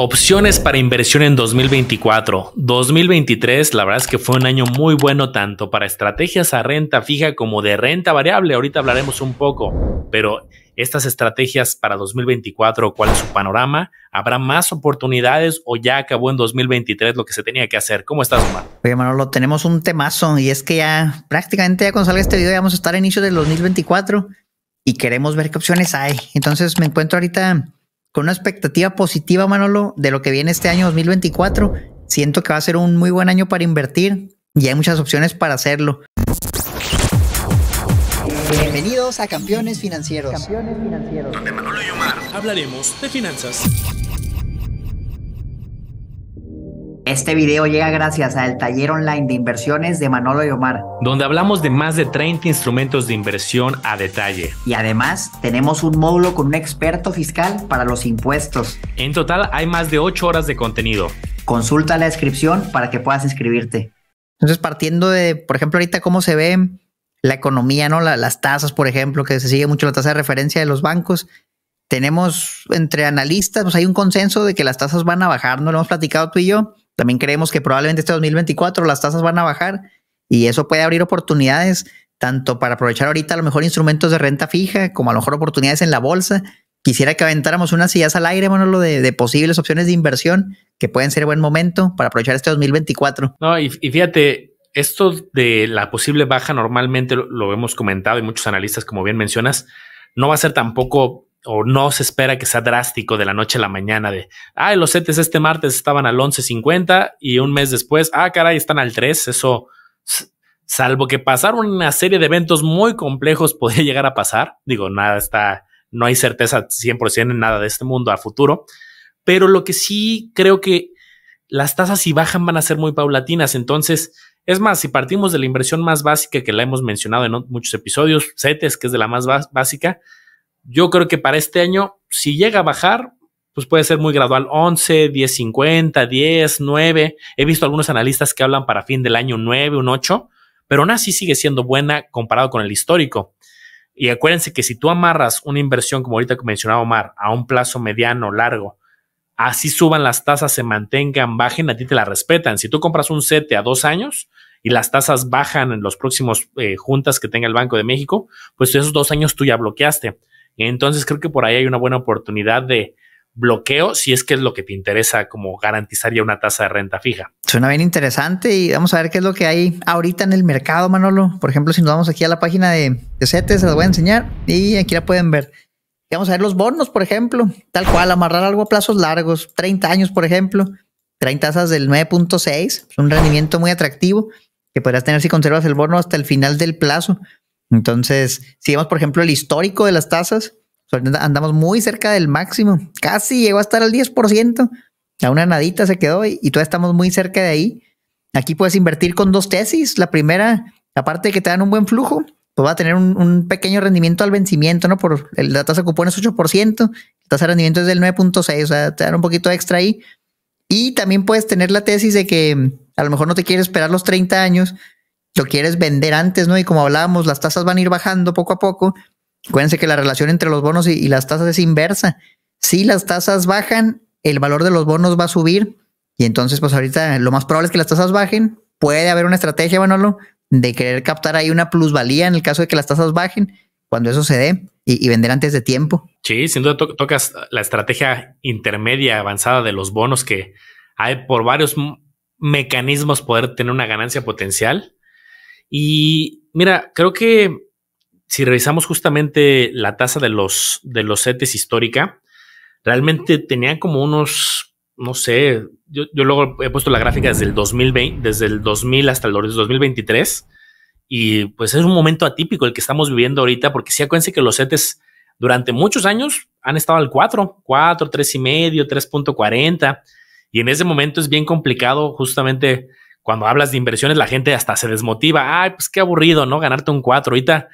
Opciones para inversión en 2024. 2023, la verdad es que fue un año muy bueno tanto para estrategias a renta fija como de renta variable. Ahorita hablaremos un poco, pero estas estrategias para 2024, ¿cuál es su panorama? ¿Habrá más oportunidades o ya acabó en 2023 lo que se tenía que hacer? ¿Cómo estás, Omar? Oye, Manolo, tenemos un temazo y es que ya prácticamente ya cuando salga este video ya vamos a estar a inicio del 2024 y queremos ver qué opciones hay. Entonces me encuentro ahorita una expectativa positiva, Manolo, de lo que viene este año 2024. Siento que va a ser un muy buen año para invertir y hay muchas opciones para hacerlo. Bienvenidos a Campeones Financieros. Campeones Financieros. Donde Manolo y Omar hablaremos de finanzas. Este video llega gracias al taller online de inversiones de Manolo y Omar, donde hablamos de más de 30 instrumentos de inversión a detalle. Y además tenemos un módulo con un experto fiscal para los impuestos. En total hay más de 8 horas de contenido. Consulta la descripción para que puedas inscribirte. Entonces, partiendo de, por ejemplo, ahorita cómo se ve la economía, ¿no? las tasas, por ejemplo, que se sigue mucho la tasa de referencia de los bancos tenemos entre analistas, pues, hay un consenso de que las tasas van a bajar, no lo hemos platicado tú y yo, también creemos que probablemente este 2024 las tasas van a bajar y eso puede abrir oportunidades tanto para aprovechar ahorita a lo mejor instrumentos de renta fija como a lo mejor oportunidades en la bolsa. Quisiera que aventáramos unas sillas al aire, Manolo, de, de posibles opciones de inversión que pueden ser buen momento para aprovechar este 2024. No, y, fíjate, esto de la posible baja normalmente lo, lo hemos comentado y muchos analistas, como bien mencionas, no va a ser tampoco o no se espera que sea drástico de la noche a la mañana de, ah, los CETES este martes estaban al 11.50 y un mes después, ah, caray, están al 3, eso, salvo que pasaron una serie de eventos muy complejos podría llegar a pasar, digo, nada está, no hay certeza 100% en nada de este mundo a futuro, pero lo que sí creo que las tasas si bajan van a ser muy paulatinas, entonces, es más, si partimos de la inversión más básica que la hemos mencionado en muchos episodios, CETES, que es de la más básica, yo creo que para este año, si llega a bajar, pues puede ser muy gradual, 11, 10, 50, 10, 9. He visto algunos analistas que hablan para fin del año 9, un 8, pero aún así sigue siendo buena comparado con el histórico. Y acuérdense que si tú amarras una inversión, como ahorita mencionaba Omar, a un plazo mediano, largo, así suban las tasas, se mantengan, bajen, a ti te la respetan. Si tú compras un sete a dos años y las tasas bajan en los próximos eh, juntas que tenga el Banco de México, pues esos dos años tú ya bloqueaste. Entonces creo que por ahí hay una buena oportunidad de bloqueo si es que es lo que te interesa como garantizar ya una tasa de renta fija. Suena bien interesante y vamos a ver qué es lo que hay ahorita en el mercado, Manolo. Por ejemplo, si nos vamos aquí a la página de, Cetes, se las voy a enseñar y aquí la pueden ver. Vamos a ver los bonos, por ejemplo, tal cual, amarrar algo a plazos largos, 30 años, por ejemplo, traen tasas del 9.6, un rendimiento muy atractivo que podrás tener si conservas el bono hasta el final del plazo. Entonces, si vemos, por ejemplo, el histórico de las tasas, pues, andamos muy cerca del máximo. Casi llegó a estar al 10%. A una nadita se quedó y, todavía estamos muy cerca de ahí. Aquí puedes invertir con dos tesis. La primera, aparte de que te dan un buen flujo, pues va a tener un, pequeño rendimiento al vencimiento, ¿no? Por el, la tasa de cupón es 8%, la tasa de rendimiento es del 9.6, o sea, te dan un poquito extra ahí. Y también puedes tener la tesis de que a lo mejor no te quieres esperar los 30 años, lo quieres vender antes, ¿no? Y como hablábamos, las tasas van a ir bajando poco a poco. Acuérdense que la relación entre los bonos y, las tasas es inversa. Si las tasas bajan, el valor de los bonos va a subir. Y entonces, pues ahorita lo más probable es que las tasas bajen. Puede haber una estrategia, Manolo, de querer captar ahí una plusvalía en el caso de que las tasas bajen, cuando eso se dé, y, vender antes de tiempo. Sí, sin duda tocas la estrategia intermedia avanzada de los bonos que hay por varios mecanismos poder tener una ganancia potencial y mira, creo que si revisamos justamente la tasa de los, de los CETES histórica, realmente tenían como unos, no sé, yo, luego he puesto la gráfica desde el 2020, desde el 2000 hasta el 2023, y pues es un momento atípico el que estamos viviendo ahorita, porque sí acuérdense que los CETES durante muchos años han estado al 4, 4, 3.5, 3.40, y en ese momento es bien complicado justamente cuando hablas de inversiones, la gente hasta se desmotiva. Ay, pues qué aburrido, ¿no? Ganarte un 4. Ahorita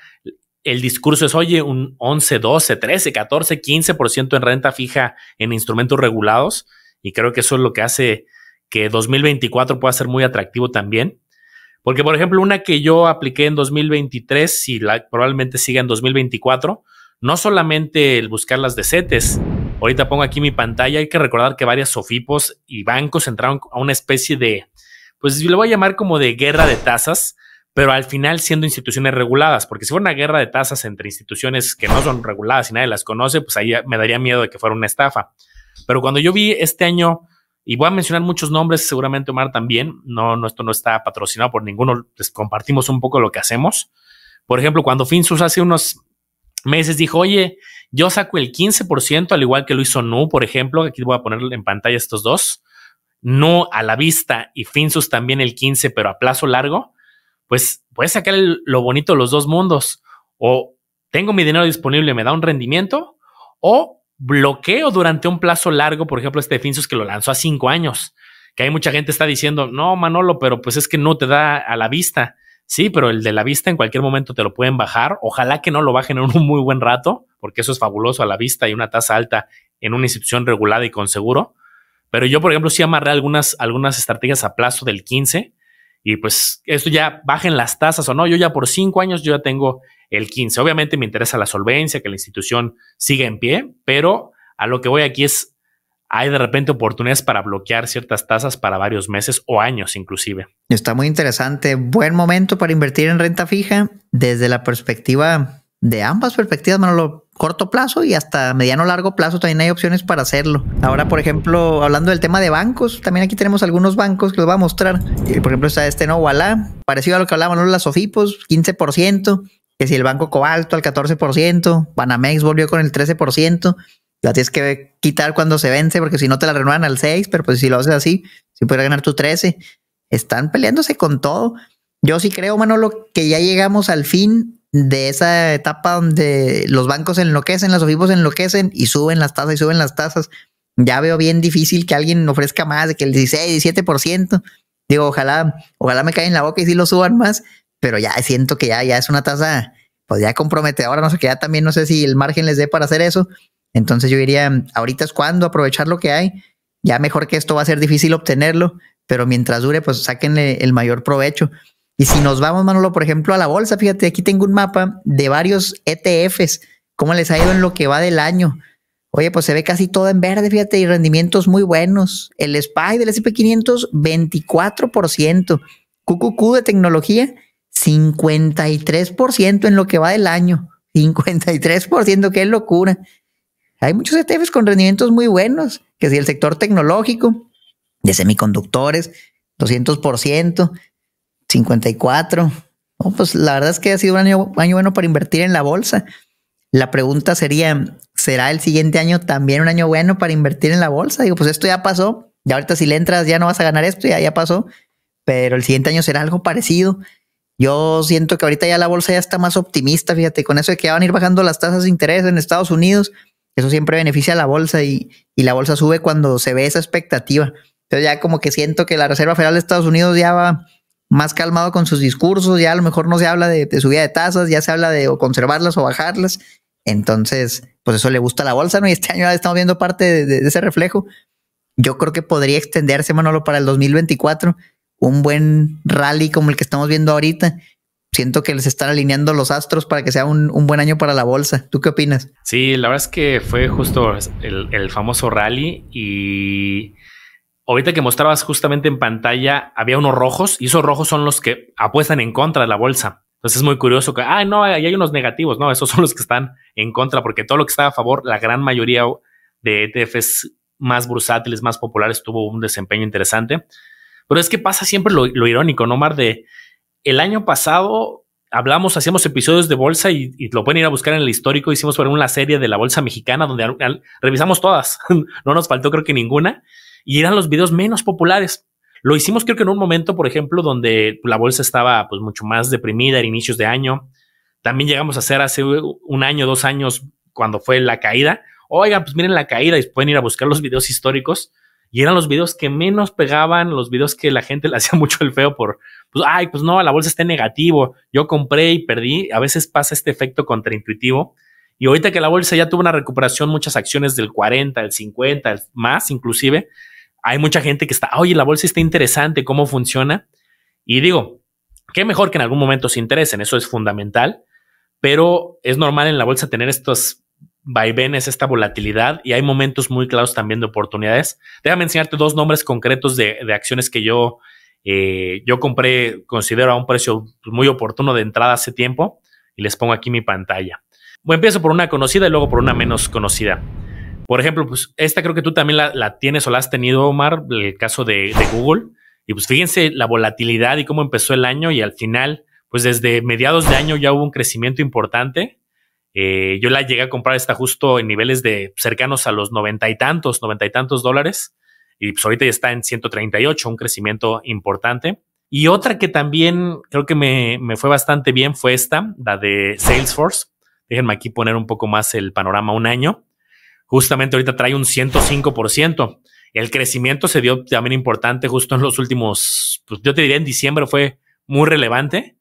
el discurso es, oye, un 11, 12, 13, 14, 15% en renta fija en instrumentos regulados. Y creo que eso es lo que hace que 2024 pueda ser muy atractivo también. Porque, por ejemplo, una que yo apliqué en 2023 y la, probablemente siga en 2024, no solamente el buscar las de CETES. Ahorita pongo aquí mi pantalla. Hay que recordar que varias sofipos y bancos entraron a una especie de pues lo voy a llamar como de guerra de tasas, pero al final siendo instituciones reguladas, porque si fuera una guerra de tasas entre instituciones que no son reguladas y nadie las conoce, pues ahí me daría miedo de que fuera una estafa. Pero cuando yo vi este año, y voy a mencionar muchos nombres, seguramente Omar también, no, no esto no está patrocinado por ninguno, les compartimos un poco lo que hacemos. Por ejemplo, cuando Finsus hace unos meses dijo, oye, yo saco el 15%, al igual que lo hizo Nu, por ejemplo, aquí voy a poner en pantalla estos dos, no a la vista y Finsus también el 15, pero a plazo largo, pues puedes sacar lo bonito de los dos mundos. O tengo mi dinero disponible, me da un rendimiento, o bloqueo durante un plazo largo, por ejemplo, este Finsus que lo lanzó a cinco años, que hay mucha gente está diciendo, no, Manolo, pero pues es que no te da a la vista. Sí, pero el de la vista en cualquier momento te lo pueden bajar. Ojalá que no lo bajen en un muy buen rato, porque eso es fabuloso a la vista y una tasa alta en una institución regulada y con seguro. Pero yo, por ejemplo, sí amarré algunas, algunas estrategias a plazo del 15 y pues esto ya bajen las tasas o no. Yo ya por cinco años yo ya tengo el 15. Obviamente me interesa la solvencia, que la institución siga en pie, pero a lo que voy aquí es, hay de repente oportunidades para bloquear ciertas tasas para varios meses o años inclusive. Está muy interesante. Buen momento para invertir en renta fija desde la perspectiva de ambas perspectivas, Manolo, corto plazo y hasta mediano largo plazo también hay opciones para hacerlo. Ahora, por ejemplo, hablando del tema de bancos, también aquí tenemos algunos bancos que los voy a mostrar. Eh, por ejemplo, está este no Wallah, parecido a lo que hablábamos, las Sofipos, 15%, que si el banco Cobalto al 14%, Banamex volvió con el 13%. La tienes que quitar cuando se vence, porque si no te la renuevan al 6, pero pues si lo haces así, si puedes ganar tu 13. Están peleándose con todo. Yo sí creo, Manolo, que ya llegamos al fin de esa etapa donde los bancos enloquecen, las vivos enloquecen y suben las tasas y suben las tasas. Ya veo bien difícil que alguien ofrezca más de que el 16, 17%. Digo, ojalá, ojalá me caiga en la boca y si lo suban más, pero ya siento que ya, ya es una tasa, pues ya Ahora no sé, qué, ya también no sé si el margen les dé para hacer eso. Entonces yo diría, ahorita es cuando aprovechar lo que hay. Ya mejor que esto va a ser difícil obtenerlo, pero mientras dure, pues sáquenle el mayor provecho. Y si nos vamos, Manolo, por ejemplo, a la bolsa, fíjate, aquí tengo un mapa de varios ETFs, cómo les ha ido en lo que va del año. Oye, pues se ve casi todo en verde, fíjate, y rendimientos muy buenos. El SPY del S&P 500, 24%. QQQ de tecnología, 53% en lo que va del año. 53%, qué locura. Hay muchos ETFs con rendimientos muy buenos, que si el sector tecnológico, de semiconductores, 200%, 54. pues la verdad es que ha sido un año, bueno para invertir en la bolsa. La pregunta sería, ¿será el siguiente año también un año bueno para invertir en la bolsa? Digo, pues esto ya pasó. Y ahorita si le entras ya no vas a ganar esto, ya, ya pasó. Pero el siguiente año será algo parecido. Yo siento que ahorita ya la bolsa ya está más optimista, fíjate, con eso de que van a ir bajando las tasas de interés en Estados Unidos, eso siempre beneficia a la bolsa y, y la bolsa sube cuando se ve esa expectativa. Entonces ya como que siento que la Reserva Federal de Estados Unidos ya va, más calmado con sus discursos, ya a lo mejor no se habla de, subida de tasas, ya se habla de o conservarlas o bajarlas. Entonces, pues eso le gusta a la bolsa, ¿no? Y este año estamos viendo parte de, ese reflejo. Yo creo que podría extenderse, Manolo, para el 2024, un buen rally como el que estamos viendo ahorita. Siento que les están alineando los astros para que sea un, buen año para la bolsa. ¿Tú qué opinas? Sí, la verdad es que fue justo el famoso rally y ahorita que mostrabas justamente en pantalla, había unos rojos y esos rojos son los que apuestan en contra de la bolsa. Entonces es muy curioso que, ah, no, ahí hay unos negativos, no, esos son los que están en contra, porque todo lo que estaba a favor, la gran mayoría de ETFs más bursátiles, más populares, tuvo un desempeño interesante. Pero es que pasa siempre lo, irónico, ¿no, Mar? De el año pasado hablamos, hacíamos episodios de bolsa y, lo pueden ir a buscar en el histórico. Hicimos por una serie de la bolsa mexicana donde revisamos todas. no nos faltó, creo que ninguna y eran los videos menos populares. Lo hicimos creo que en un momento, por ejemplo, donde la bolsa estaba pues mucho más deprimida en inicios de año. También llegamos a hacer hace un año, dos años, cuando fue la caída. Oigan, pues miren la caída y pueden ir a buscar los videos históricos. Y eran los videos que menos pegaban, los videos que la gente le hacía mucho el feo por, pues, ay, pues no, la bolsa está negativa. negativo. Yo compré y perdí. A veces pasa este efecto contraintuitivo. Y ahorita que la bolsa ya tuvo una recuperación, muchas acciones del 40, el 50, el más inclusive, hay mucha gente que está, oye, la bolsa está interesante, cómo funciona. Y digo, qué mejor que en algún momento se interesen, eso es fundamental, pero es normal en la bolsa tener estos vaivenes, esta volatilidad y hay momentos muy claros también de oportunidades. Déjame enseñarte dos nombres concretos de, acciones que yo, eh, yo compré, considero a un precio pues, muy oportuno de entrada hace tiempo y les pongo aquí mi pantalla. a empiezo por una conocida y luego por una menos conocida. Por ejemplo, pues esta creo que tú también la, tienes o la has tenido, Omar, el caso de, Google. Y pues fíjense la volatilidad y cómo empezó el año y al final, pues desde mediados de año ya hubo un crecimiento importante. Eh, yo la llegué a comprar está justo en niveles de cercanos a los noventa y tantos, noventa y tantos dólares. Y pues ahorita ya está en 138, un crecimiento importante. Y otra que también creo que me fue bastante bien fue esta, la de Salesforce. Déjenme aquí poner un poco más el panorama un año justamente ahorita trae un 105%. El crecimiento se dio también importante justo en los últimos, pues yo te diría en diciembre fue muy relevante.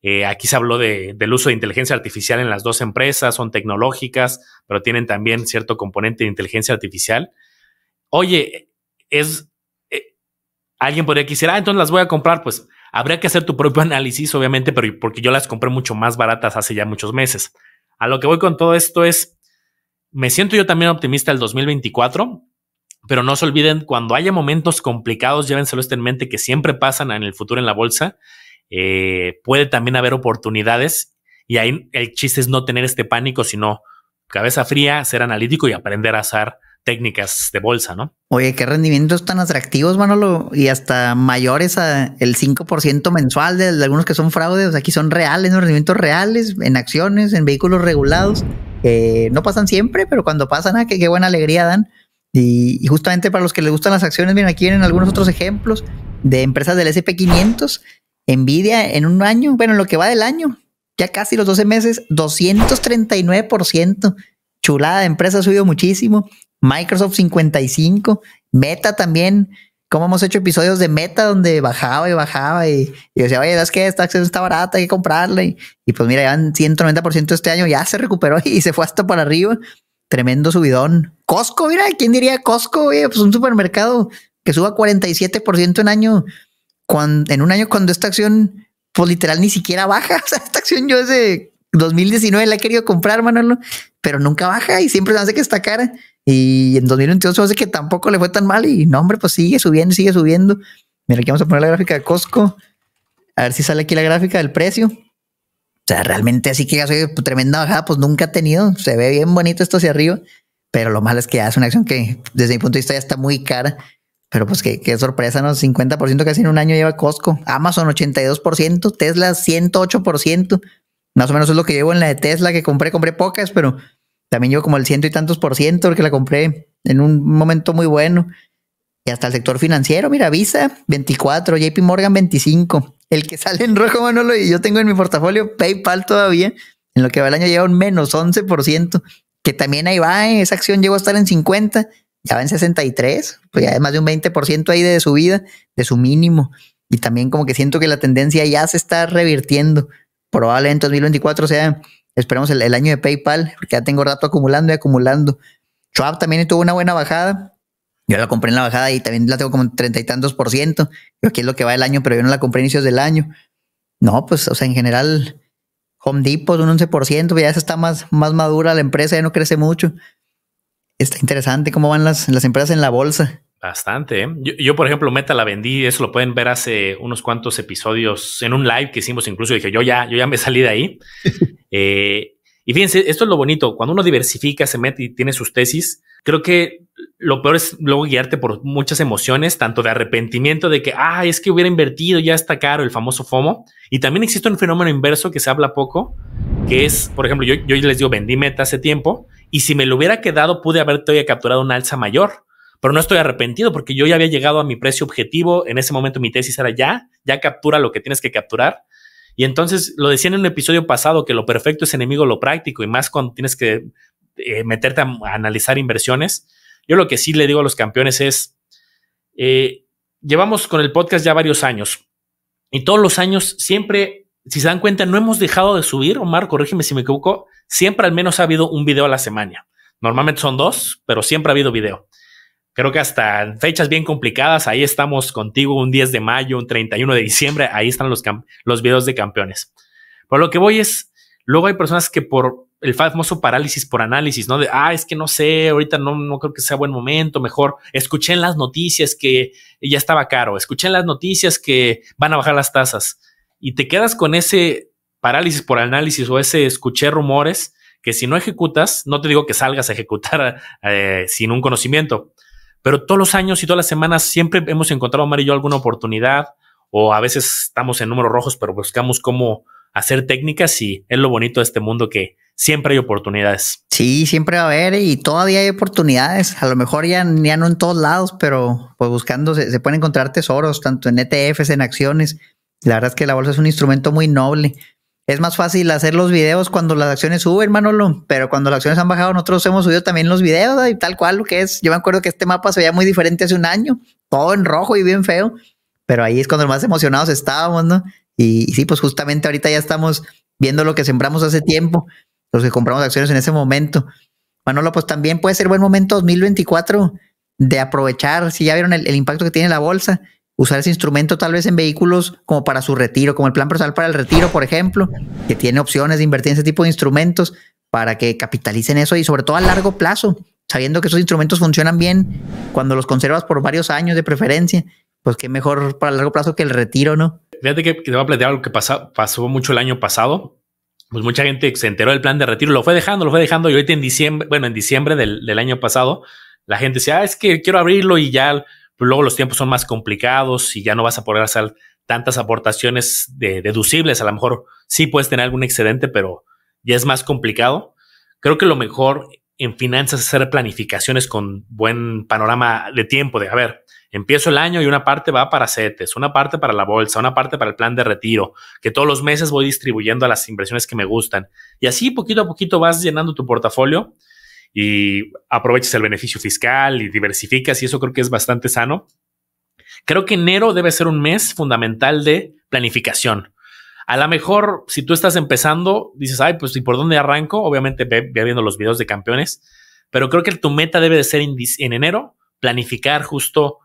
Eh, aquí se habló de, del uso de inteligencia artificial en las dos empresas, son tecnológicas, pero tienen también cierto componente de inteligencia artificial. Oye, es eh, alguien podría quisiera, ah, entonces las voy a comprar, pues habría que hacer tu propio análisis, obviamente, pero porque yo las compré mucho más baratas hace ya muchos meses. A lo que voy con todo esto es, me siento yo también optimista el 2024, pero no se olviden, cuando haya momentos complicados, llévenselo esto en mente, que siempre pasan en el futuro en la bolsa, eh, puede también haber oportunidades y ahí el chiste es no tener este pánico, sino cabeza fría, ser analítico y aprender a hacer técnicas de bolsa, ¿no? Oye, qué rendimientos tan atractivos, Manolo, y hasta mayores el 5% mensual de, algunos que son fraudes. aquí son reales, ¿no? rendimientos reales en acciones, en vehículos regulados no pasan siempre, pero cuando pasan, ah, qué, buena alegría dan. Y, justamente para los que les gustan las acciones, miren, aquí vienen algunos otros ejemplos de empresas del SP500. Nvidia en un año, bueno, en lo que va del año, ya casi los 12 meses, 239%. Chulada de empresa, ha subido muchísimo. Microsoft 55, Meta también como hemos hecho episodios de meta donde bajaba y bajaba y, yo decía, oye, es que esta acción está barata, hay que comprarla. Y, pues mira, ya en 190% este año ya se recuperó y se fue hasta para arriba. Tremendo subidón. Costco, mira, ¿quién diría Costco? pues un supermercado que suba 47% en año, en un año cuando esta acción, pues literal ni siquiera baja. O sea, esta acción yo desde 2019 la he querido comprar, Manolo, pero nunca baja y siempre me hace que está cara. Y en 2022 hace que tampoco le fue tan mal y no, hombre, pues sigue subiendo, sigue subiendo. Mira, aquí vamos a poner la gráfica de Costco. A ver si sale aquí la gráfica del precio. O sea, realmente así que ya soy tremenda bajada, pues nunca ha tenido. Se ve bien bonito esto hacia arriba, pero lo malo es que hace es una acción que desde mi punto de vista ya está muy cara. Pero pues qué, qué sorpresa, ¿no? 50% casi en un año lleva Costco, Amazon 82%, Tesla 108%. Más o menos es lo que llevo en la de Tesla que compré, compré pocas, pero también llevo como el ciento y tantos por ciento que la compré en un momento muy bueno. Y hasta el sector financiero, mira, Visa 24, JP Morgan 25. El que sale en rojo, Manolo, y yo tengo en mi portafolio PayPal todavía. En lo que va el año lleva un menos 11%, que también ahí va, eh, esa acción llegó a estar en 50, ya va en 63, pues ya es más de un 20% ahí de subida, de su mínimo. Y también como que siento que la tendencia ya se está revirtiendo. Probablemente en 2024 sea Esperemos el, año de PayPal, porque ya tengo rato acumulando y acumulando. Schwab también tuvo una buena bajada. Yo la compré en la bajada y también la tengo como treinta y tantos por ciento. Yo aquí es lo que va el año, pero yo no la compré inicios del año. No, pues, o sea, en general, Home Depot un 11%, pues ya está más, más madura la empresa, ya no crece mucho. Está interesante cómo van las, empresas en la bolsa. Bastante. ¿eh? Yo, yo, por ejemplo, Meta la vendí, eso lo pueden ver hace unos cuantos episodios en un live que hicimos, incluso dije, yo ya, yo ya me salí de ahí. Eh, y fíjense, esto es lo bonito, cuando uno diversifica, se mete y tiene sus tesis, creo que lo peor es luego guiarte por muchas emociones, tanto de arrepentimiento de que, ah, es que hubiera invertido, ya está caro el famoso FOMO. Y también existe un fenómeno inverso que se habla poco, que es, por ejemplo, yo, yo les digo, vendí meta hace tiempo y si me lo hubiera quedado, pude haber todavía capturado una alza mayor. Pero no estoy arrepentido porque yo ya había llegado a mi precio objetivo. En ese momento mi tesis era ya, ya captura lo que tienes que capturar. Y entonces lo decía en un episodio pasado que lo perfecto es enemigo lo práctico y más cuando tienes que eh, meterte a, analizar inversiones. Yo lo que sí le digo a los campeones es, eh, llevamos con el podcast ya varios años y todos los años siempre, si se dan cuenta, no hemos dejado de subir, Omar, corrígeme si me equivoco, siempre al menos ha habido un video a la semana. Normalmente son dos, pero siempre ha habido video creo que hasta fechas bien complicadas, ahí estamos contigo un 10 de mayo, un 31 de diciembre, ahí están los, los videos de campeones. Por lo que voy es, luego hay personas que por el famoso parálisis por análisis, ¿no? De, ah, es que no sé, ahorita no, no creo que sea buen momento, mejor escuché en las noticias que ya estaba caro, escuché las noticias que van a bajar las tasas y te quedas con ese parálisis por análisis o ese escuché rumores que si no ejecutas, no te digo que salgas a ejecutar eh, sin un conocimiento, pero todos los años y todas las semanas siempre hemos encontrado, Mario y yo, alguna oportunidad o a veces estamos en números rojos, pero buscamos cómo hacer técnicas y es lo bonito de este mundo que siempre hay oportunidades. Sí, siempre va a haber y todavía hay oportunidades. A lo mejor ya, no en todos lados, pero pues buscando se pueden encontrar tesoros, tanto en ETFs, en acciones. La verdad es que la bolsa es un instrumento muy noble es más fácil hacer los videos cuando las acciones suben, Manolo, pero cuando las acciones han bajado, nosotros hemos subido también los videos y tal cual lo que es. Yo me acuerdo que este mapa se veía muy diferente hace un año, todo en rojo y bien feo, pero ahí es cuando más emocionados estábamos, ¿no? Y, sí, pues justamente ahorita ya estamos viendo lo que sembramos hace tiempo, los que compramos acciones en ese momento. Manolo, pues también puede ser buen momento 2024 de aprovechar, si ya vieron el impacto que tiene la bolsa, usar ese instrumento tal vez en vehículos como para su retiro, como el plan personal para el retiro, por ejemplo, que tiene opciones de invertir en ese tipo de instrumentos para que capitalicen eso y sobre todo a largo plazo, sabiendo que esos instrumentos funcionan bien cuando los conservas por varios años de preferencia, pues qué mejor para largo plazo que el retiro, ¿no? Fíjate que te voy a plantear algo que pasó, mucho el año pasado. Pues mucha gente se enteró del plan de retiro, lo fue dejando, lo fue dejando y ahorita en diciembre, bueno, en diciembre del, año pasado, la gente decía, ah, es que quiero abrirlo y ya luego los tiempos son más complicados y ya no vas a poder hacer tantas aportaciones deducibles. A lo mejor sí puedes tener algún excedente, pero ya es más complicado. Creo que lo mejor en finanzas es hacer planificaciones con buen panorama de tiempo, de a ver, empiezo el año y una parte va para CETES, una parte para la bolsa, una parte para el plan de retiro, que todos los meses voy distribuyendo a las inversiones que me gustan. Y así poquito a poquito vas llenando tu portafolio y aprovechas el beneficio fiscal y diversificas y eso creo que es bastante sano. Creo que enero debe ser un mes fundamental de planificación. A lo mejor, si tú estás empezando, dices, ay, pues, ¿y por dónde arranco? Obviamente, ve, viendo los videos de campeones, pero creo que tu meta debe de ser en enero planificar justo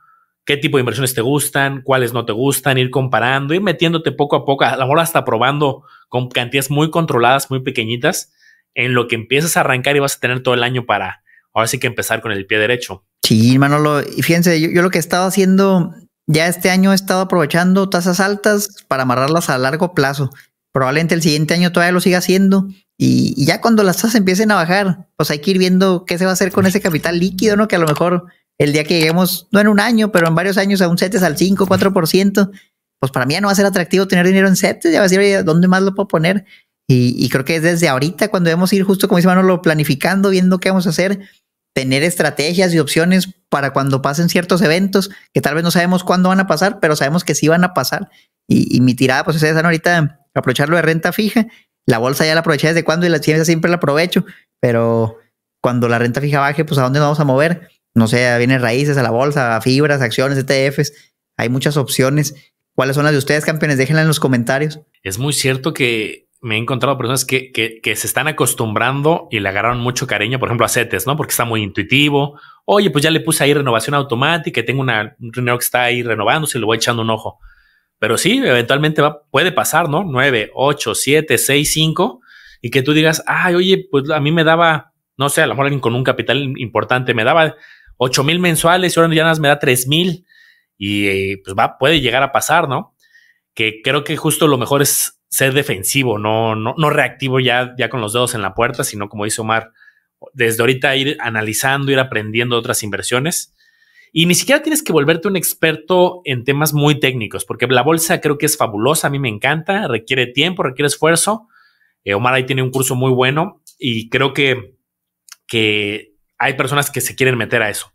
qué tipo de inversiones te gustan, cuáles no te gustan, ir comparando, ir metiéndote poco a poco, a lo mejor hasta probando con cantidades muy controladas, muy pequeñitas, en lo que empiezas a arrancar y vas a tener todo el año para ahora sí que empezar con el pie derecho. Sí, Manolo, y fíjense, yo, lo que he estado haciendo ya este año he estado aprovechando tasas altas para amarrarlas a largo plazo. Probablemente el siguiente año todavía lo siga haciendo. Y, ya cuando las tasas empiecen a bajar, pues hay que ir viendo qué se va a hacer con ese capital líquido, ¿no? Que a lo mejor el día que lleguemos, no en un año, pero en varios años a un setes al 5, 4%, pues para mí ya no va a ser atractivo tener dinero en setes. ya va a decir, ¿dónde más lo puedo poner? Y, creo que es desde ahorita cuando debemos ir justo como dice Manolo, planificando, viendo qué vamos a hacer, tener estrategias y opciones para cuando pasen ciertos eventos que tal vez no sabemos cuándo van a pasar, pero sabemos que sí van a pasar. Y, mi tirada pues es esa, ahorita aprovecharlo de renta fija. La bolsa ya la aproveché desde cuando y la ciencia siempre la aprovecho, pero cuando la renta fija baje, pues a dónde nos vamos a mover. No sé, vienen raíces, a la bolsa, fibras, acciones, ETFs. Hay muchas opciones. ¿Cuáles son las de ustedes, campeones? Déjenla en los comentarios. Es muy cierto que me he encontrado personas que, se están acostumbrando y le agarraron mucho cariño, por ejemplo, a CETES, ¿no? Porque está muy intuitivo. Oye, pues ya le puse ahí renovación automática, tengo un dinero que está ahí renovando y le voy echando un ojo. Pero sí, eventualmente va, puede pasar, ¿no? nueve ocho siete seis cinco y que tú digas, ay, oye, pues a mí me daba, no sé, a lo mejor con un capital importante me daba ocho mil mensuales y ahora ya nada más me da 3 mil. Y eh, pues va, puede llegar a pasar, ¿no? Que creo que justo lo mejor es ser defensivo, no, no, no reactivo ya, ya con los dedos en la puerta, sino como dice Omar, desde ahorita ir analizando, ir aprendiendo otras inversiones. Y ni siquiera tienes que volverte un experto en temas muy técnicos, porque la bolsa creo que es fabulosa, a mí me encanta, requiere tiempo, requiere esfuerzo. Eh, Omar ahí tiene un curso muy bueno y creo que, que hay personas que se quieren meter a eso.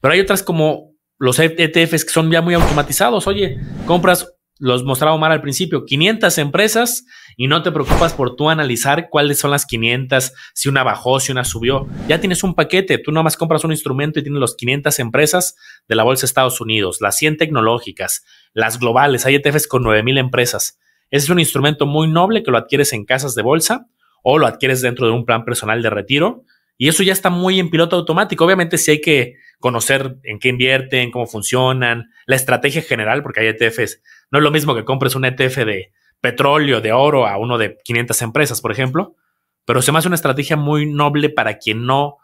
Pero hay otras como los ETFs que son ya muy automatizados. Oye, compras los mostraba Omar al principio, 500 empresas y no te preocupas por tú analizar cuáles son las 500, si una bajó, si una subió. Ya tienes un paquete, tú nomás compras un instrumento y tienes los 500 empresas de la bolsa de Estados Unidos, las 100 tecnológicas, las globales, hay ETFs con 9000 empresas. Ese es un instrumento muy noble que lo adquieres en casas de bolsa o lo adquieres dentro de un plan personal de retiro y eso ya está muy en piloto automático. Obviamente si hay que conocer en qué invierten, cómo funcionan, la estrategia general, porque hay ETFs. No es lo mismo que compres un ETF de petróleo, de oro, a uno de 500 empresas, por ejemplo. Pero se me hace una estrategia muy noble para quien no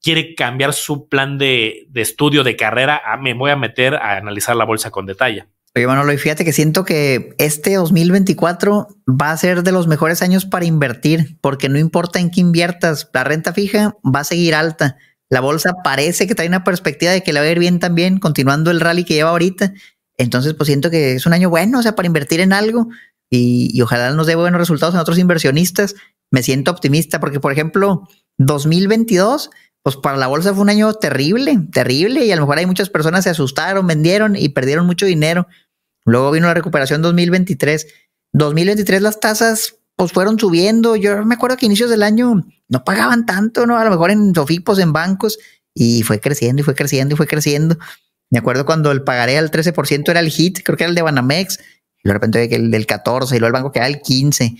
quiere cambiar su plan de, estudio, de carrera, ah, me voy a meter a analizar la bolsa con detalle. Oye, lo y fíjate que siento que este 2024 va a ser de los mejores años para invertir, porque no importa en qué inviertas, la renta fija va a seguir alta. La bolsa parece que trae una perspectiva de que le va a ir bien también, continuando el rally que lleva ahorita. Entonces, pues siento que es un año bueno, o sea, para invertir en algo y, ojalá nos dé buenos resultados en otros inversionistas. Me siento optimista porque, por ejemplo, 2022 pues para la bolsa fue un año terrible, terrible, y a lo mejor hay muchas personas se asustaron, vendieron y perdieron mucho dinero. Luego vino la recuperación 2023. 2023 las tasas pues fueron subiendo. Yo me acuerdo que inicios del año no pagaban tanto, ¿no? A lo mejor en Sofipos, en bancos, y fue creciendo y fue creciendo y fue creciendo. Me acuerdo cuando el pagaré al 13% era el hit, creo que era el de Banamex, y de repente el del 14 y luego el banco queda al el 15.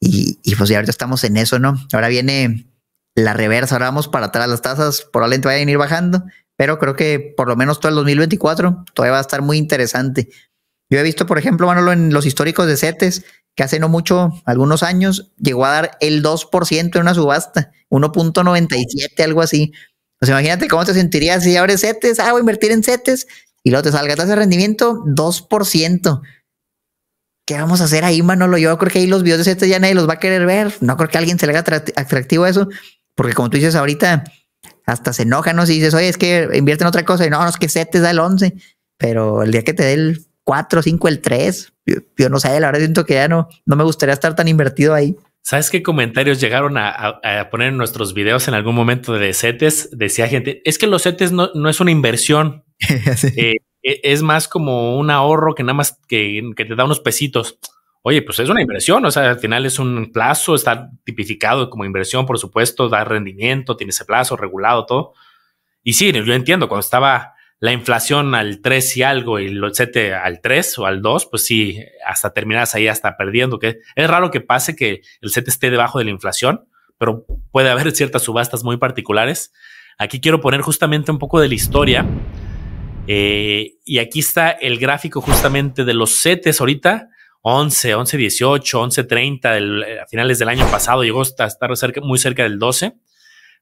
Y, y pues ya ahorita estamos en eso, ¿no? Ahora viene la reversa, ahora vamos para atrás, las tasas probablemente vayan a ir bajando, pero creo que por lo menos todo el 2024 todavía va a estar muy interesante. Yo he visto, por ejemplo, Manolo, en los históricos de CETES, que hace no mucho, algunos años, llegó a dar el 2% en una subasta, 1.97, algo así. Pues imagínate cómo te sentirías si abres CETES, ah, invertir en CETES, y luego te salga tasa de rendimiento 2%. ¿Qué vamos a hacer ahí, Manolo? Yo creo que ahí los videos de CETES ya nadie los va a querer ver. No creo que alguien se le haga atractivo eso, porque como tú dices ahorita, hasta se enojan, ¿no? Si dices, oye, es que invierte en otra cosa, y no, no, es que CETES da el 11, pero el día que te dé el 4, 5, el 3. Yo, no sé, la verdad siento que ya no, no me gustaría estar tan invertido ahí. ¿Sabes qué comentarios llegaron a, poner en nuestros videos en algún momento de CETES? Decía gente, es que los CETES no, es una inversión. Eh, e, es más como un ahorro que nada más que, que, te da unos pesitos. Oye, pues es una inversión, o sea, al final es un plazo, está tipificado como inversión, por supuesto, da rendimiento, tiene ese plazo regulado, todo. Y sí, yo entiendo, cuando estaba la inflación al 3 y algo y el 7 al 3 o al 2, pues sí, hasta terminas ahí hasta perdiendo, que es raro que pase que el 7 esté debajo de la inflación, pero puede haber ciertas subastas muy particulares. Aquí quiero poner justamente un poco de la historia. Eh, y aquí está el gráfico justamente de los setes ahorita, 11, 11, 18, 11, 30, a finales del año pasado, llegó hasta estar cerca, muy cerca del 12.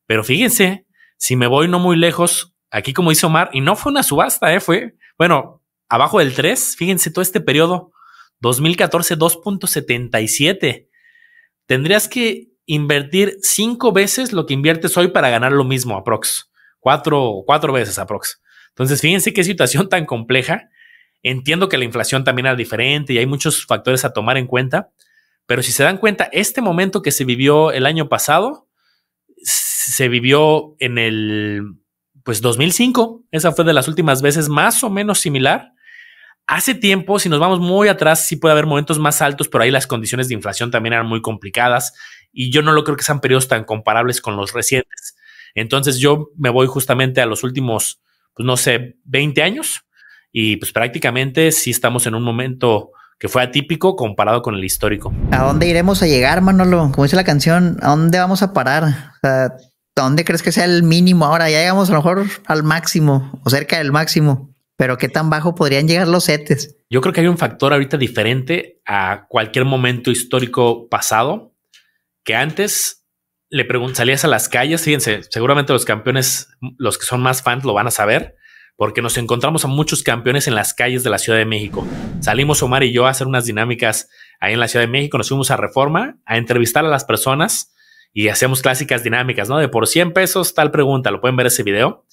Pero fíjense, si me voy no muy lejos, aquí como hizo Omar, y no fue una subasta, ¿eh? fue, bueno, abajo del 3, fíjense todo este periodo, 2014 2.77. Tendrías que invertir cinco veces lo que inviertes hoy para ganar lo mismo, aprox. Cuatro, cuatro veces aprox. Entonces, fíjense qué situación tan compleja. Entiendo que la inflación también era diferente y hay muchos factores a tomar en cuenta, pero si se dan cuenta, este momento que se vivió el año pasado, se vivió en el pues 2005, esa fue de las últimas veces más o menos similar. Hace tiempo, si nos vamos muy atrás, sí puede haber momentos más altos, pero ahí las condiciones de inflación también eran muy complicadas y yo no lo creo que sean periodos tan comparables con los recientes. Entonces yo me voy justamente a los últimos, pues no sé, 20 años y pues prácticamente sí estamos en un momento que fue atípico comparado con el histórico. ¿A dónde iremos a llegar, Manolo? Como dice la canción, ¿a dónde vamos a parar? O sea, ¿dónde crees que sea el mínimo ahora? Ya llegamos a lo mejor al máximo o cerca del máximo, pero ¿qué tan bajo podrían llegar los setes? Yo creo que hay un factor ahorita diferente a cualquier momento histórico pasado, que antes le preguntarías a las calles, fíjense, seguramente los campeones, los que son más fans lo van a saber, porque nos encontramos a muchos campeones en las calles de la Ciudad de México. Salimos Omar y yo a hacer unas dinámicas ahí en la Ciudad de México, nos fuimos a Reforma a entrevistar a las personas y hacemos clásicas dinámicas, ¿no? De por 100 pesos, tal pregunta, lo pueden ver ese video.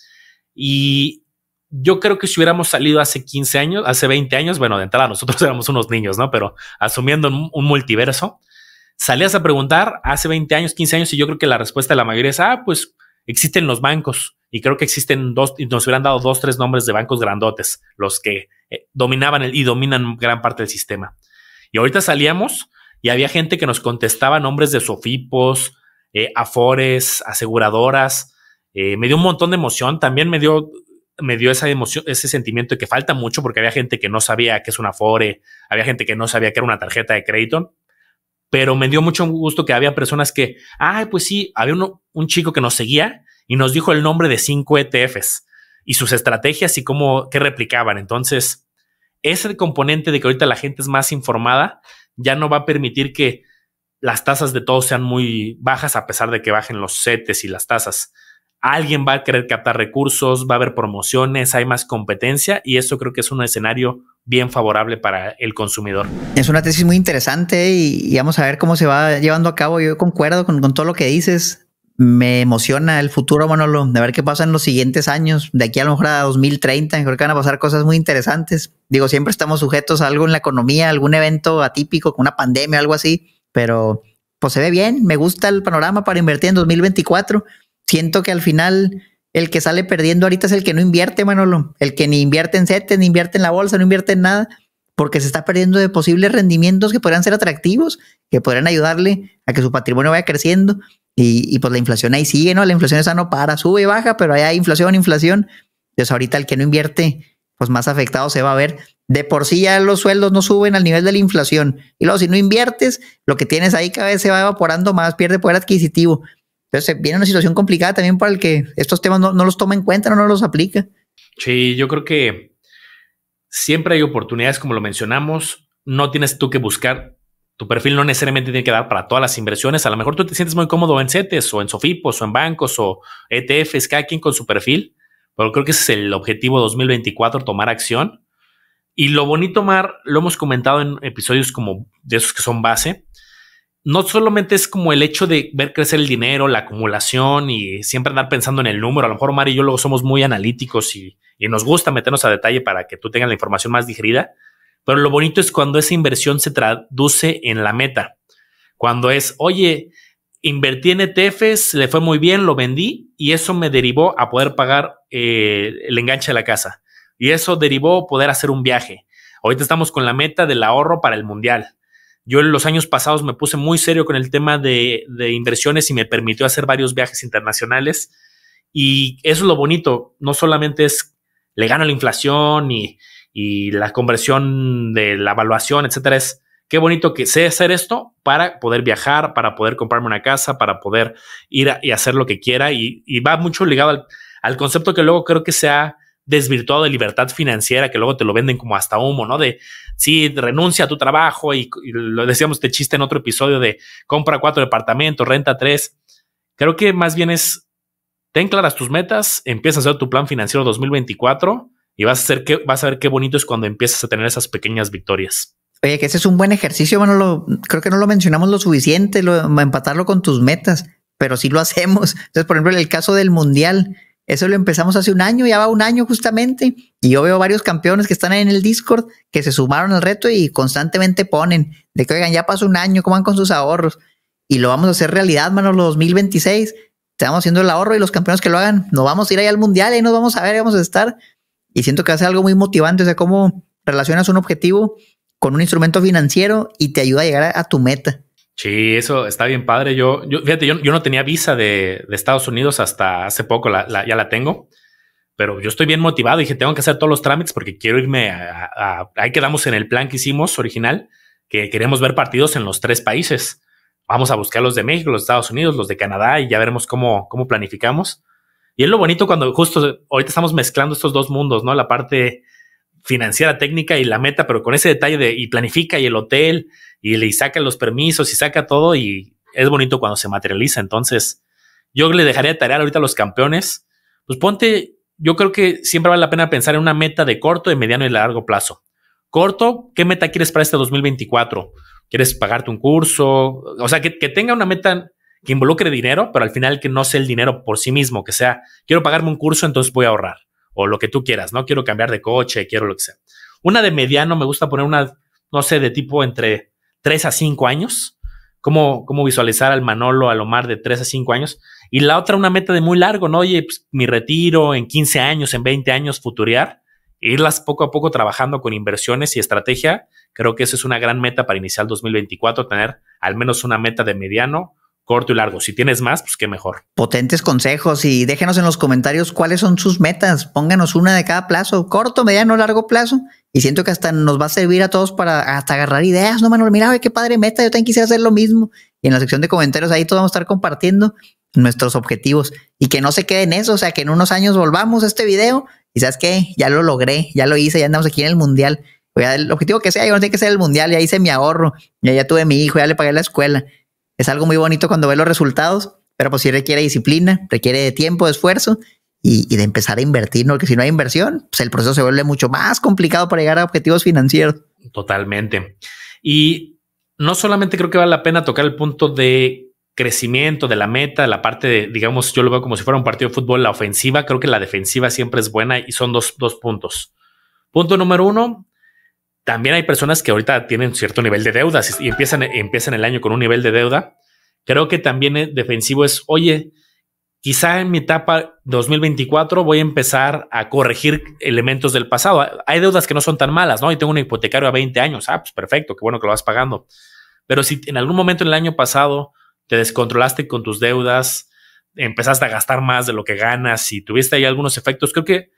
Y yo creo que si hubiéramos salido hace 15 años, hace 20 años, bueno, de entrada nosotros éramos unos niños, ¿no? Pero asumiendo un, multiverso, salías a preguntar hace 20 años, 15 años, y yo creo que la respuesta de la mayoría es, ah, pues existen los bancos y creo que existen dos, y nos hubieran dado dos, tres nombres de bancos grandotes, los que eh, dominaban el, y dominan gran parte del sistema. Y ahorita salíamos y había gente que nos contestaba nombres de sofipos, eh, afores, aseguradoras. Eh, me dio un montón de emoción, también me dio, me dio esa emoción, ese sentimiento de que falta mucho porque había gente que no sabía que es una afore, había gente que no sabía que era una tarjeta de crédito, pero me dio mucho gusto que había personas que, ay, pues sí, había un chico que nos seguía y nos dijo el nombre de cinco ETFs y sus estrategias y cómo, qué replicaban. Entonces, ese componente de que ahorita la gente es más informada ya no va a permitir que las tasas de todos sean muy bajas a pesar de que bajen los setes y las tasas. Alguien va a querer captar recursos, va a haber promociones, hay más competencia y eso creo que es un escenario bien favorable para el consumidor. Es una tesis muy interesante y, vamos a ver cómo se va llevando a cabo. Yo concuerdo con, todo lo que dices me emociona el futuro, Manolo, de ver qué pasa en los siguientes años, de aquí a lo mejor a 2030, creo que van a pasar cosas muy interesantes. Digo, siempre estamos sujetos a algo en la economía, algún evento atípico, una pandemia, algo así, pero pues se ve bien, me gusta el panorama para invertir en 2024. Siento que al final el que sale perdiendo ahorita es el que no invierte, Manolo, el que ni invierte en CETES, ni invierte en la bolsa, no invierte en nada, porque se está perdiendo de posibles rendimientos que podrían ser atractivos, que podrían ayudarle a que su patrimonio vaya creciendo. Y, y, pues la inflación ahí sigue, ¿no? La inflación esa no para, sube y baja, pero hay inflación, inflación. Entonces ahorita el que no invierte, pues más afectado se va a ver de por sí ya los sueldos no suben al nivel de la inflación. Y luego si no inviertes, lo que tienes ahí cada vez se va evaporando más, pierde poder adquisitivo. Entonces viene una situación complicada también para el que estos temas no, los toma en cuenta, no, no los aplica. Sí, yo creo que siempre hay oportunidades, como lo mencionamos, no tienes tú que buscar. Tu perfil no necesariamente tiene que dar para todas las inversiones. A lo mejor tú te sientes muy cómodo en CETES o en Sofipos o en bancos o ETFs, cada quien con su perfil. Pero creo que ese es el objetivo 2024, tomar acción y lo bonito, Mar, lo hemos comentado en episodios como de esos que son base. No solamente es como el hecho de ver crecer el dinero, la acumulación y siempre andar pensando en el número. A lo mejor Mar y yo luego somos muy analíticos y, nos gusta meternos a detalle para que tú tengas la información más digerida. Pero lo bonito es cuando esa inversión se traduce en la meta. Cuando es, oye, invertí en ETFs, le fue muy bien, lo vendí y eso me derivó a poder pagar eh, el enganche de la casa y eso derivó poder hacer un viaje. Ahorita estamos con la meta del ahorro para el mundial. Yo en los años pasados me puse muy serio con el tema de, inversiones y me permitió hacer varios viajes internacionales. Y eso es lo bonito, no solamente es le gana la inflación y, la conversión de la evaluación, etcétera, es qué bonito que sé hacer esto para poder viajar, para poder comprarme una casa, para poder ir y hacer lo que quiera. Y, va mucho ligado al, concepto que luego creo que sea ha desvirtuado de libertad financiera que luego te lo venden como hasta humo, ¿no? De, sí, renuncia a tu trabajo y, lo decíamos este chiste en otro episodio de compra cuatro departamentos, renta tres. Creo que más bien es, ten claras tus metas, empieza a hacer tu plan financiero 2024 y vas a, hacer que, vas a ver qué bonito es cuando empiezas a tener esas pequeñas victorias. Oye, que ese es un buen ejercicio, bueno, creo que no lo mencionamos lo suficiente, lo, empatarlo con tus metas, pero sí lo hacemos. Entonces, por ejemplo, en el caso del Mundial, eso lo empezamos hace un año, ya va un año justamente, y yo veo varios campeones que están en el Discord que se sumaron al reto y constantemente ponen de que, oigan, ya pasó un año, cómo van con sus ahorros, y lo vamos a hacer realidad, manos, los 2026, estamos haciendo el ahorro y los campeones que lo hagan, nos vamos a ir ahí al mundial y nos vamos a ver, vamos a estar, y siento que hace algo muy motivante, o sea, cómo relacionas un objetivo con un instrumento financiero y te ayuda a llegar a tu meta. Sí, eso está bien padre. Yo, yo fíjate, yo, no tenía visa de, Estados Unidos hasta hace poco, la, ya la tengo, pero yo estoy bien motivado. Dije, tengo que hacer todos los trámites porque quiero irme a, Ahí quedamos en el plan que hicimos original, que queremos ver partidos en los tres países. Vamos a buscar los de México, los Estados Unidos, los de Canadá y ya veremos cómo, cómo planificamos. Y es lo bonito cuando justo ahorita estamos mezclando estos dos mundos, ¿no? La parte financiera técnica y la meta, pero con ese detalle de y planifica y el hotel y le saca los permisos y saca todo y es bonito cuando se materializa. Entonces, yo le dejaría tarea ahorita a los campeones. Pues ponte, yo creo que siempre vale la pena pensar en una meta de corto, de mediano y largo plazo. Corto, ¿qué meta quieres para este 2024? ¿Quieres pagarte un curso? O sea, que tenga una meta que involucre dinero, pero al final que no sea el dinero por sí mismo, que sea, quiero pagarme un curso, entonces voy a ahorrar o lo que tú quieras, ¿no? Quiero cambiar de coche, quiero lo que sea. Una de mediano, me gusta poner una, no sé, de tipo entre 3 a 5 años. ¿Cómo, cómo visualizar al Manolo, al Omar de 3 a 5 años? Y la otra, una meta de muy largo, ¿no? Oye, pues, mi retiro en 15 años, en 20 años, futurear. irlas poco a poco trabajando con inversiones y estrategia. Creo que eso es una gran meta para iniciar el 2024, tener al menos una meta de mediano, corto y largo. Si tienes más, pues qué mejor. Potentes consejos y déjenos en los comentarios cuáles son sus metas. Pónganos una de cada plazo, corto, mediano, largo plazo. Y siento que hasta nos va a servir a todos para hasta agarrar ideas. No, Manuel, mira, qué padre meta, yo también quisiera hacer lo mismo. Y en la sección de comentarios ahí todos vamos a estar compartiendo nuestros objetivos y que no se quede en eso. O sea, que en unos años volvamos a este video y sabes qué, ya lo logré, ya lo hice, ya andamos aquí en el mundial. el objetivo que sea, yo no tiene que ser el mundial, ya hice mi ahorro, ya, ya tuve mi hijo, ya le pagué la escuela es algo muy bonito cuando ve los resultados, pero pues sí requiere disciplina, requiere de tiempo, de esfuerzo y, de empezar a invertir, ¿no? porque si no hay inversión, pues el proceso se vuelve mucho más complicado para llegar a objetivos financieros. Totalmente. Y no solamente creo que vale la pena tocar el punto de crecimiento de la meta, la parte de, digamos, yo lo veo como si fuera un partido de fútbol, la ofensiva, creo que la defensiva siempre es buena y son dos, dos puntos. Punto número uno, también hay personas que ahorita tienen cierto nivel de deudas y empiezan, empiezan el año con un nivel de deuda. Creo que también defensivo es, oye, quizá en mi etapa 2024 voy a empezar a corregir elementos del pasado. Hay deudas que no son tan malas, ¿no? Y tengo un hipotecario a 20 años. Ah, pues perfecto, qué bueno que lo vas pagando. Pero si en algún momento en el año pasado te descontrolaste con tus deudas, empezaste a gastar más de lo que ganas y tuviste ahí algunos efectos, creo que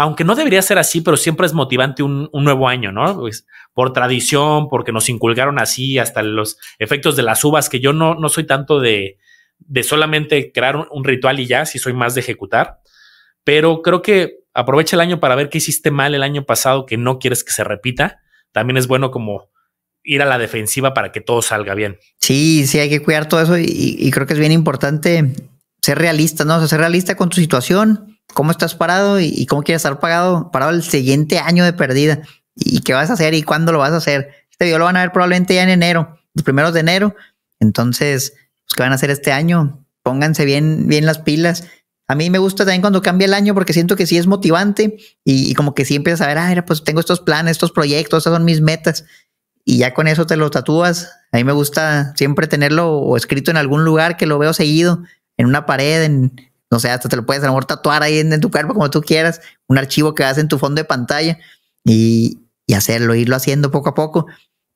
aunque no debería ser así, pero siempre es motivante un, nuevo año, ¿no? Pues, por tradición, porque nos inculgaron así, hasta los efectos de las uvas, que yo no, no soy tanto de, de solamente crear un, ritual y ya, si soy más de ejecutar, pero creo que aprovecha el año para ver qué hiciste mal el año pasado que no quieres que se repita. También es bueno como ir a la defensiva para que todo salga bien. Sí, sí, hay que cuidar todo eso y creo que es bien importante ser realista, ¿no? ser realista con tu situación, cómo estás parado y, cómo quieres estar pagado, parado el siguiente año de pérdida y qué vas a hacer y cuándo lo vas a hacer. Este video lo van a ver probablemente ya en enero, los primeros de enero. Entonces, pues, ¿qué van a hacer este año? Pónganse bien, bien las pilas. A mí me gusta también cuando cambia el año porque siento que sí es motivante y, como que sí empiezas a ver, ah, pues tengo estos planes, estos proyectos, estas son mis metas. Y ya con eso te lo tatúas. A mí me gusta siempre tenerlo o escrito en algún lugar que lo veo seguido en una pared, en, no sé, hasta te lo puedes a lo mejor tatuar ahí en, tu cuerpo como tú quieras, un archivo que hagas en tu fondo de pantalla y, hacerlo, irlo haciendo poco a poco,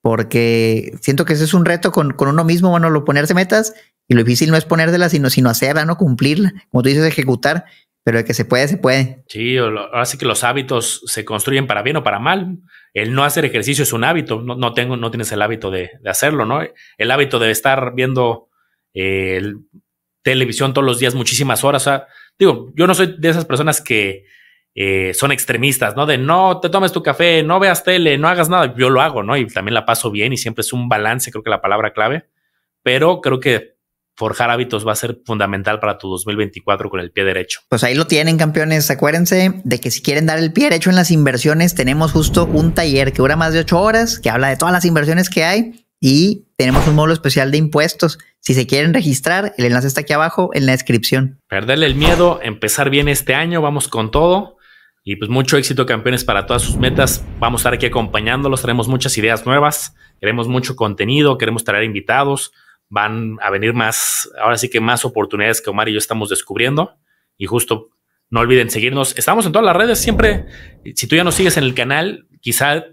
porque siento que ese es un reto con, uno mismo, bueno, lo ponerse metas y lo difícil no es ponérselas, sino, sino hacerla, no cumplirla, como tú dices, ejecutar, pero el que se puede, se puede. Sí, ahora sí que los hábitos se construyen para bien o para mal. El no hacer ejercicio es un hábito, no, tengo, no tienes el hábito de, hacerlo, ¿no? El hábito de estar viendo eh, el televisión todos los días muchísimas horas. O sea, digo, yo no soy de esas personas que eh, son extremistas, ¿no? De no te tomes tu café, no veas tele, no hagas nada. Yo lo hago, ¿no? Y también la paso bien y siempre es un balance, creo que la palabra clave. Pero creo que forjar hábitos va a ser fundamental para tu 2024 con el pie derecho. Pues ahí lo tienen, campeones. Acuérdense de que si quieren dar el pie derecho en las inversiones, tenemos justo un taller que dura más de ocho horas, que habla de todas las inversiones que hay y tenemos un módulo especial de impuestos. Si se quieren registrar, el enlace está aquí abajo en la descripción. Perderle el miedo, empezar bien este año, vamos con todo. Y pues mucho éxito, campeones, para todas sus metas. Vamos a estar aquí acompañándolos. Tenemos muchas ideas nuevas, queremos mucho contenido, queremos traer invitados. Van a venir más, ahora sí que más oportunidades que Omar y yo estamos descubriendo. Y justo no olviden seguirnos. Estamos en todas las redes siempre. Si tú ya nos sigues en el canal, quizá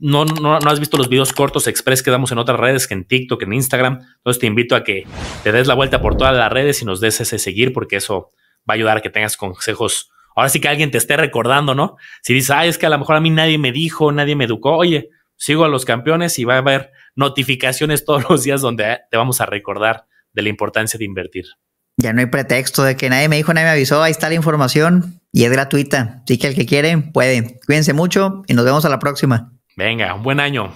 no, no, no, has visto los videos cortos express que damos en otras redes, que en TikTok, en Instagram, entonces te invito a que te des la vuelta por todas las redes y nos des ese seguir, porque eso va a ayudar a que tengas consejos. Ahora sí que alguien te esté recordando, ¿no? Si dices, ay, es que a lo mejor a mí nadie me dijo, nadie me educó, oye, sigo a los campeones y va a haber notificaciones todos los días donde te vamos a recordar de la importancia de invertir. Ya no hay pretexto de que nadie me dijo, nadie me avisó, ahí está la información y es gratuita. Así que el que quiere, puede. Cuídense mucho y nos vemos a la próxima. Venga, un buen año.